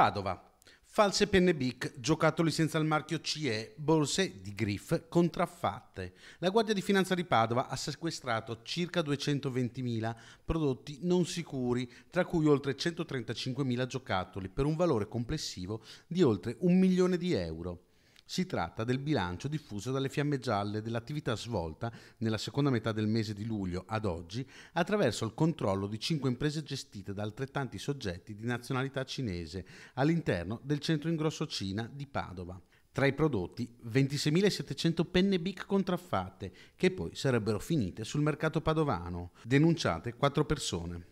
Padova. False penne BIC, giocattoli senza il marchio CE, borse di griff contraffatte. La Guardia di Finanza di Padova ha sequestrato circa 220.000 prodotti non sicuri, tra cui oltre 135.000 giocattoli, per un valore complessivo di oltre un milione di euro. Si tratta del bilancio diffuso dalle fiamme gialle dell'attività svolta nella seconda metà del mese di luglio ad oggi attraverso il controllo di cinque imprese gestite da altrettanti soggetti di nazionalità cinese all'interno del centro ingrosso Cina di Padova. Tra i prodotti 26.700 penne BIC contraffatte che poi sarebbero finite sul mercato padovano, denunciate quattro persone.